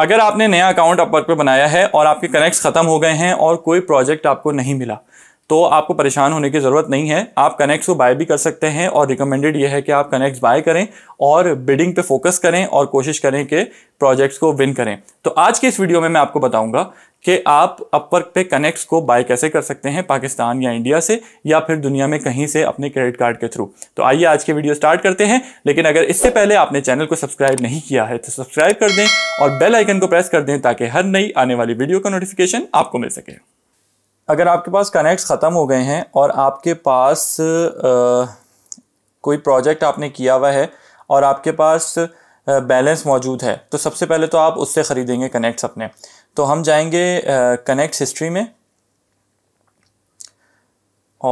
अगर आपने नया अकाउंट अपवर्क पे बनाया है और आपके कनेक्ट्स ख़त्म हो गए हैं और कोई प्रोजेक्ट आपको नहीं मिला तो आपको परेशान होने की ज़रूरत नहीं है आप कनेक्ट्स को बाय भी कर सकते हैं और रिकमेंडेड ये है कि आप कनेक्ट्स बाय करें और बिडिंग पे फोकस करें और कोशिश करें कि प्रोजेक्ट्स को विन करें तो आज के इस वीडियो में मैं आपको बताऊंगा कि आप अपवर्क पे कनेक्ट्स को बाय कैसे कर सकते हैं पाकिस्तान या इंडिया से या फिर दुनिया में कहीं से अपने क्रेडिट कार्ड के थ्रू तो आइए आज के वीडियो स्टार्ट करते हैं लेकिन अगर इससे पहले आपने चैनल को सब्सक्राइब नहीं किया है तो सब्सक्राइब कर दें और बेल आइकन को प्रेस कर दें ताकि हर नई आने वाली वीडियो का नोटिफिकेशन आपको मिल सके अगर आपके पास कनेक्ट्स ख़त्म हो गए हैं और आपके पास आ, कोई प्रोजेक्ट आपने किया हुआ है और आपके पास बैलेंस मौजूद है तो सबसे पहले तो आप उससे ख़रीदेंगे कनेक्ट्स अपने तो हम जाएंगे कनेक्ट्स हिस्ट्री में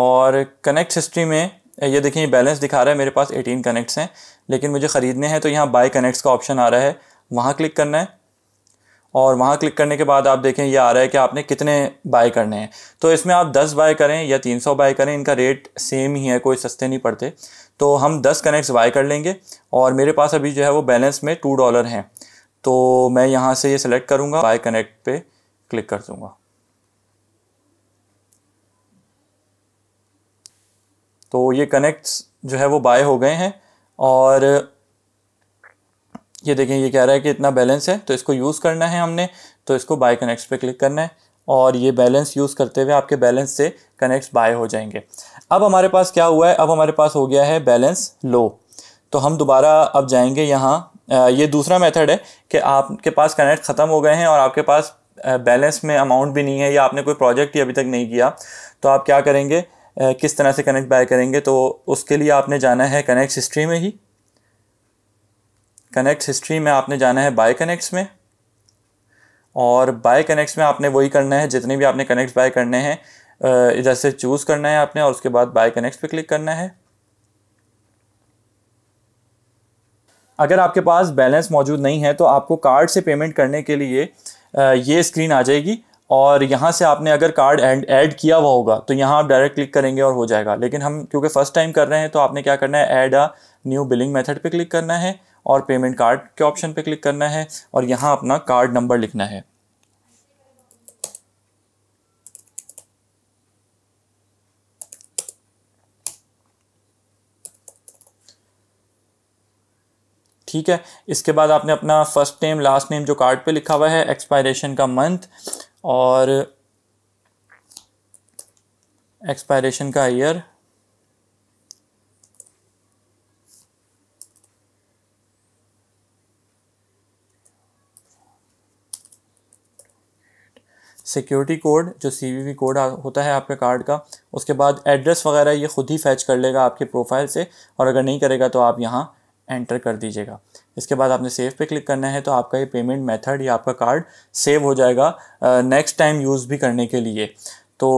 और कनेक्ट्स हिस्ट्री में ये देखिए बैलेंस दिखा रहा है मेरे पास 18 कनेक्ट्स हैं लेकिन मुझे ख़रीदने हैं तो यहाँ बाय कनेक्ट्स का ऑप्शन आ रहा है वहाँ क्लिक करना है और वहाँ क्लिक करने के बाद आप देखें ये आ रहा है कि आपने कितने बाय करने हैं तो इसमें आप 10 बाय करें या 300 बाय करें इनका रेट सेम ही है कोई सस्ते नहीं पड़ते तो हम 10 कनेक्ट्स बाय कर लेंगे और मेरे पास अभी जो है वो बैलेंस में टू डॉलर हैं तो मैं यहाँ से ये सिलेक्ट करूँगा बाय कनेक्ट पर क्लिक कर दूँगा तो ये कनेक्ट्स जो है वो बाय हो गए हैं और ये देखें ये कह रहा है कि इतना बैलेंस है तो इसको यूज़ करना है हमने तो इसको बाय कनेक्ट्स पे क्लिक करना है और ये बैलेंस यूज़ करते हुए आपके बैलेंस से कनेक्ट्स बाय हो जाएंगे अब हमारे पास क्या हुआ है अब हमारे पास हो गया है बैलेंस लो तो हम दोबारा अब जाएंगे यहाँ ये दूसरा मेथड है कि आपके पास कनेक्ट ख़त्म हो गए हैं और आपके पास बैलेंस में अमाउंट भी नहीं है या आपने कोई प्रोजेक्ट ही अभी तक नहीं किया तो आप क्या करेंगे किस तरह से कनेक्ट बाय करेंगे तो उसके लिए आपने जाना है कनेक्ट हिस्ट्री में ही कनेक्ट हिस्ट्री में आपने जाना है बाय कनेक्ट्स में और बाय कनेक्ट्स में आपने वही करना है जितने भी आपने कनेक्ट्स बाय करने हैं इधर से चूज़ करना है आपने और उसके बाद बाय कनेक्ट्स पे क्लिक करना है अगर आपके पास बैलेंस मौजूद नहीं है तो आपको कार्ड से पेमेंट करने के लिए ये स्क्रीन आ जाएगी और यहाँ से आपने अगर कार्ड एंड ऐड किया हुआ होगा तो यहाँ आप डायरेक्ट क्लिक करेंगे और हो जाएगा लेकिन हम क्योंकि फ़र्स्ट टाइम कर रहे हैं तो आपने क्या करना है add a new billing method पे क्लिक करना है और पेमेंट कार्ड के ऑप्शन पे क्लिक करना है और यहाँ अपना कार्ड नंबर लिखना है ठीक है इसके बाद आपने अपना फर्स्ट नेम लास्ट नेम जो कार्ड पे लिखा हुआ है एक्सपायरेशन का मंथ और एक्सपायरेशन का ईयर सिक्योरिटी कोड जो सी कोड होता है आपके कार्ड का उसके बाद एड्रेस वगैरह ये ख़ुद ही फैच कर लेगा आपके प्रोफाइल से और अगर नहीं करेगा तो आप यहाँ एंटर कर दीजिएगा इसके बाद आपने सेव पे क्लिक करना है तो आपका ये पेमेंट मेथड या आपका कार्ड सेव हो जाएगा नेक्स्ट टाइम यूज़ भी करने के लिए तो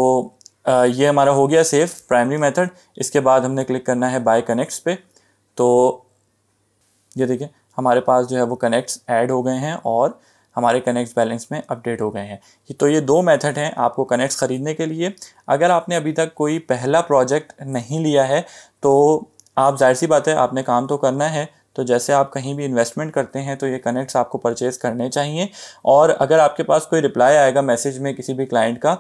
आ, ये हमारा हो गया सेव प्राइमरी मेथड इसके बाद हमने क्लिक करना है बाय कनेक्ट्स पे तो ये देखिए हमारे पास जो है वो कनेक्ट्स ऐड हो गए हैं और हमारे कनेक्ट बैलेंस में अपडेट हो गए हैं तो ये दो मेथड हैं आपको कनेक्ट ख़रीदने के लिए अगर आपने अभी तक कोई पहला प्रोजेक्ट नहीं लिया है तो आप जाहिर सी बात है आपने काम तो करना है तो जैसे आप कहीं भी इन्वेस्टमेंट करते हैं तो ये कनेक्ट्स आपको परचेज़ करने चाहिए और अगर आपके पास कोई रिप्लाई आएगा मैसेज में किसी भी क्लाइंट का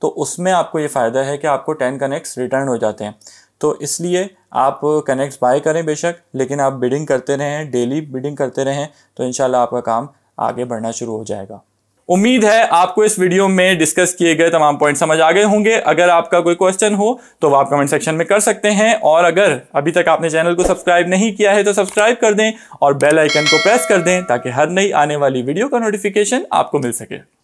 तो उसमें आपको ये फ़ायदा है कि आपको टेन कनेक्ट्स रिटर्न हो जाते हैं तो इसलिए आप कनेक्ट्स बाय करें बेशक लेकिन आप बिडिंग करते रहें डेली बिडिंग करते रहें तो इन आपका काम आगे बढ़ना शुरू हो जाएगा उम्मीद है आपको इस वीडियो में डिस्कस किए गए तमाम पॉइंट समझ आ गए होंगे अगर आपका कोई क्वेश्चन हो तो वो आप कमेंट सेक्शन में कर सकते हैं और अगर अभी तक आपने चैनल को सब्सक्राइब नहीं किया है तो सब्सक्राइब कर दें और बेल आइकन को प्रेस कर दें ताकि हर नई आने वाली वीडियो का नोटिफिकेशन आपको मिल सके